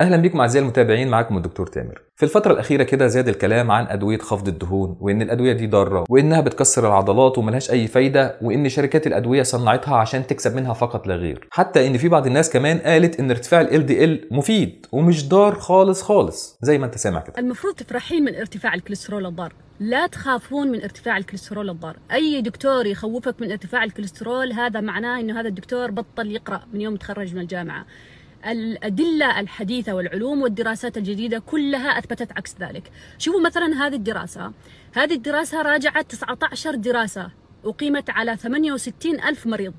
اهلا بيكم اعزائي المتابعين معاكم الدكتور تامر في الفتره الاخيره كده زاد الكلام عن ادويه خفض الدهون وان الادويه دي ضاره وانها بتكسر العضلات وملهاش اي فايده وان شركات الادويه صنعتها عشان تكسب منها فقط لا غير حتى ان في بعض الناس كمان قالت ان ارتفاع ال دي ال مفيد ومش ضار خالص خالص زي ما انت سامع كده المفروض تفرحين من ارتفاع الكوليسترول الضار لا تخافون من ارتفاع الكوليسترول الضار اي دكتور يخوفك من ارتفاع الكوليسترول هذا معناه انه هذا الدكتور بطل يقرا من يوم تخرج من الجامعه الأدلة الحديثة والعلوم والدراسات الجديدة كلها أثبتت عكس ذلك شوفوا مثلا هذه الدراسة هذه الدراسة راجعت 19 دراسة أقيمت على 68 ألف مريض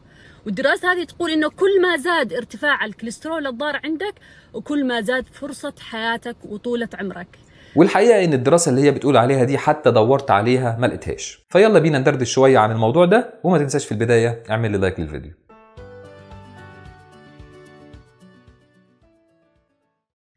والدراسة هذه تقول إنه كل ما زاد ارتفاع الكوليسترول الضار عندك وكل ما زاد فرصة حياتك وطولة عمرك والحقيقه ان الدراسه اللي هي بتقول عليها دي حتى دورت عليها ما لقيتهاش فيلا بينا ندردش شويه عن الموضوع ده وما تنساش في البدايه اعمل لي لايك للفيديو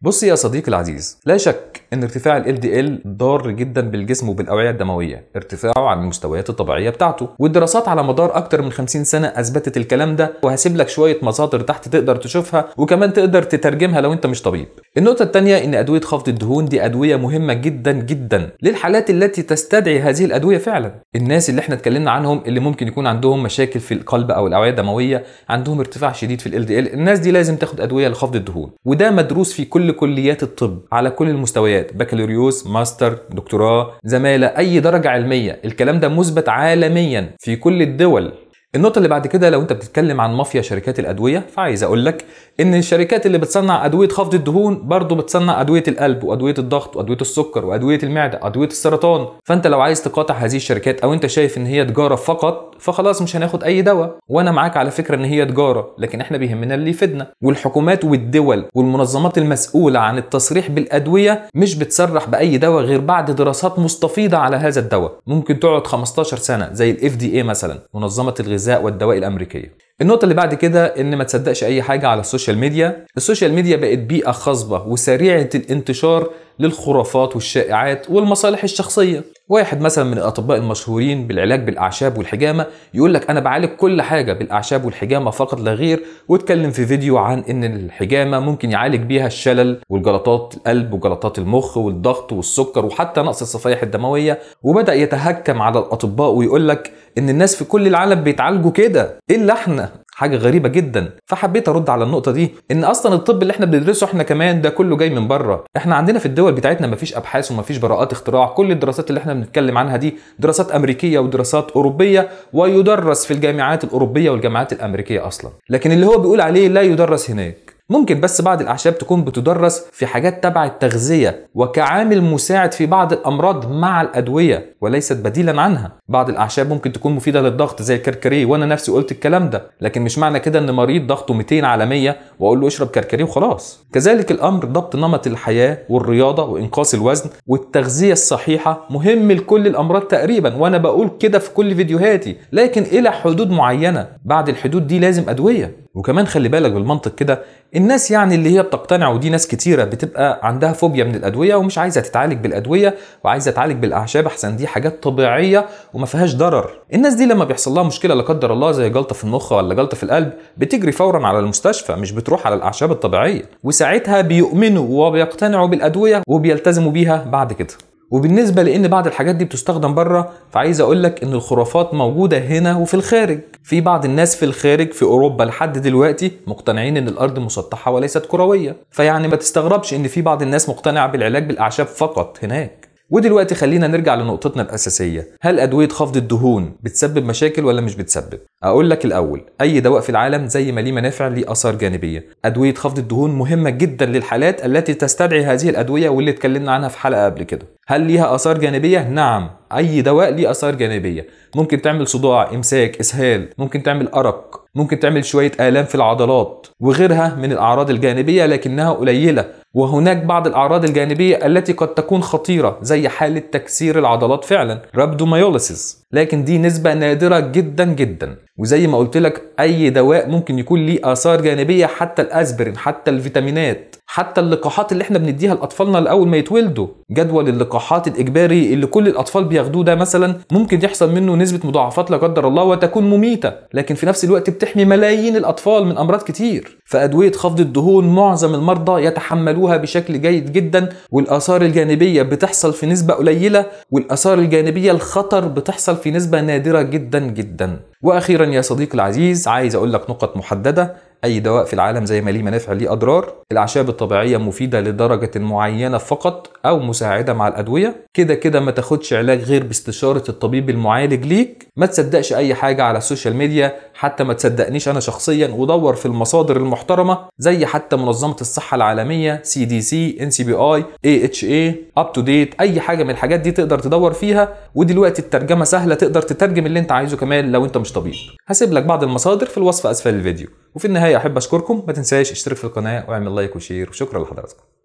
بص يا صديقي العزيز لا شك ان ارتفاع ال LDL ضار جدا بالجسم وبالاوعيه الدمويه ارتفاعه عن المستويات الطبيعيه بتاعته والدراسات على مدار اكتر من 50 سنه اثبتت الكلام ده وهسيب لك شويه مصادر تحت تقدر تشوفها وكمان تقدر تترجمها لو انت مش طبيب النقطه الثانيه ان ادويه خفض الدهون دي ادويه مهمه جدا جدا للحالات التي تستدعي هذه الادويه فعلا الناس اللي احنا اتكلمنا عنهم اللي ممكن يكون عندهم مشاكل في القلب او الاوعيه الدمويه عندهم ارتفاع شديد في ال LDL الناس دي لازم تاخد ادويه لخفض الدهون وده مدروس في كل كل كليات الطب على كل المستويات بكالوريوس ماستر دكتوراه زماله اي درجه علميه الكلام ده مثبت عالميا في كل الدول النقطه اللي بعد كده لو انت بتتكلم عن مافيا شركات الادويه فعايز اقول لك ان الشركات اللي بتصنع ادويه خفض الدهون برضه بتصنع ادويه القلب وادويه الضغط وادويه السكر وادويه المعده وأدوية السرطان فانت لو عايز تقاطع هذه الشركات او انت شايف ان هي تجاره فقط فخلاص مش هناخد اي دواء وانا معاك على فكره ان هي تجاره لكن احنا بيهمنا اللي يفيدنا والحكومات والدول والمنظمات المسؤوله عن التصريح بالادويه مش بتصرح باي دواء غير بعد دراسات مستفيضه على هذا الدواء ممكن تقعد 15 سنه زي الـ دي مثلا منظمه الغذاء الغذاء والدواء الامريكيه النقطة اللي بعد كده ان ما تصدقش اي حاجة على السوشيال ميديا السوشيال ميديا بقت بيئة خصبة وسريعة الانتشار للخرافات والشائعات والمصالح الشخصية واحد مثلا من الأطباء المشهورين بالعلاج بالأعشاب والحجامة يقول لك أنا بعالج كل حاجة بالأعشاب والحجامة فقط لا غير واتكلم في فيديو عن إن الحجامة ممكن يعالج بيها الشلل والجلطات القلب وجلطات المخ والضغط والسكر وحتى نقص الصفائح الدموية وبدأ يتهكم على الأطباء ويقول لك إن الناس في كل العالم بيتعالجوا كده إلا إحنا حاجه غريبه جدا فحبيت ارد على النقطه دي ان اصلا الطب اللي احنا بندرسه احنا كمان ده كله جاي من بره احنا عندنا في الدول بتاعتنا مفيش ابحاث ومفيش براءات اختراع كل الدراسات اللي احنا بنتكلم عنها دي دراسات امريكيه ودراسات اوروبيه ويدرس في الجامعات الاوروبيه والجامعات الامريكيه اصلا لكن اللي هو بيقول عليه لا يدرس هناك ممكن بس بعض الأعشاب تكون بتدرس في حاجات تبع التغذية وكعامل مساعد في بعض الأمراض مع الأدوية وليست بديلا عنها بعض الأعشاب ممكن تكون مفيدة للضغط زي الكركريه وأنا نفسي قلت الكلام ده لكن مش معنى كده إن مريض ضغطه 200 على 100 وأقول له اشرب كركريه وخلاص كذلك الأمر ضبط نمط الحياة والرياضة وإنقاص الوزن والتغذية الصحيحة مهم لكل الأمراض تقريبا وأنا بقول كده في كل فيديوهاتي لكن إلى حدود معينة بعد الحدود دي لازم أدوية وكمان خلي بالك بالمنطق كده الناس يعني اللي هي بتقتنع ودي ناس كتيره بتبقى عندها فوبيا من الادويه ومش عايزه تتعالج بالادويه وعايزه تتعالج بالاعشاب احسن دي حاجات طبيعيه وما فيهاش ضرر الناس دي لما بيحصل لها مشكله لا قدر الله زي جلطه في المخ ولا جلطه في القلب بتجري فورا على المستشفى مش بتروح على الاعشاب الطبيعيه وساعتها بيؤمنوا وبيقتنعوا بالادويه وبيلتزموا بيها بعد كده وبالنسبه لان بعض الحاجات دي بتستخدم بره فعايز اقول لك ان الخرافات موجوده هنا وفي الخارج في بعض الناس في الخارج في اوروبا لحد دلوقتي مقتنعين ان الارض مسطحه وليست كرويه فيعني ما تستغربش ان في بعض الناس مقتنعه بالعلاج بالاعشاب فقط هناك ودلوقتي خلينا نرجع لنقطتنا الأساسية هل أدوية خفض الدهون بتسبب مشاكل ولا مش بتسبب أقول لك الأول أي دواء في العالم زي ما ليه منافع ليه آثار جانبية أدوية خفض الدهون مهمة جدا للحالات التي تستدعي هذه الأدوية واللي اتكلمنا عنها في حلقة قبل كده هل ليها آثار جانبية؟ نعم أي دواء ليه آثار جانبية ممكن تعمل صداع إمساك إسهال ممكن تعمل أرق ممكن تعمل شوية آلام في العضلات وغيرها من الأعراض الجانبية لكنها قليلة وهناك بعض الأعراض الجانبية التي قد تكون خطيرة زي حالة تكسير العضلات فعلا رابدوميوليسيس لكن دي نسبة نادرة جدا جدا وزي ما قلت لك أي دواء ممكن يكون ليه آثار جانبية حتى الأسبرين حتى الفيتامينات حتى اللقاحات اللي احنا بنديها لاطفالنا الاول ما يتولدوا جدول اللقاحات الاجباري اللي كل الاطفال بياخدوه ده مثلا ممكن يحصل منه نسبه مضاعفات لا قدر الله وتكون مميته لكن في نفس الوقت بتحمي ملايين الاطفال من امراض كتير فادويه خفض الدهون معظم المرضى يتحملوها بشكل جيد جدا والاثار الجانبيه بتحصل في نسبه قليله والاثار الجانبيه الخطر بتحصل في نسبه نادره جدا جدا واخيرا يا صديقي العزيز عايز اقول لك نقط محدده اي دواء في العالم زي ما ليه منافع ليه اضرار الاعشاب الطبيعيه مفيده لدرجه معينه فقط او مساعده مع الادويه كده كده ما تاخدش علاج غير باستشاره الطبيب المعالج ليك ما تصدقش اي حاجه على السوشيال ميديا حتى ما تصدقنيش انا شخصيا ودور في المصادر المحترمه زي حتى منظمه الصحه العالميه سي دي سي ان سي بي اي اي اتش اي اب تو ديت اي حاجه من الحاجات دي تقدر تدور فيها ودلوقتي الترجمه سهله تقدر تترجم اللي انت عايزه كمان لو انت مش طبيب هسيب لك بعض المصادر في الوصف اسفل الفيديو وفي النهايه احب اشكركم ما تنساش اشترك في القناه واعمل لايك وشير وشكرا لحضراتكم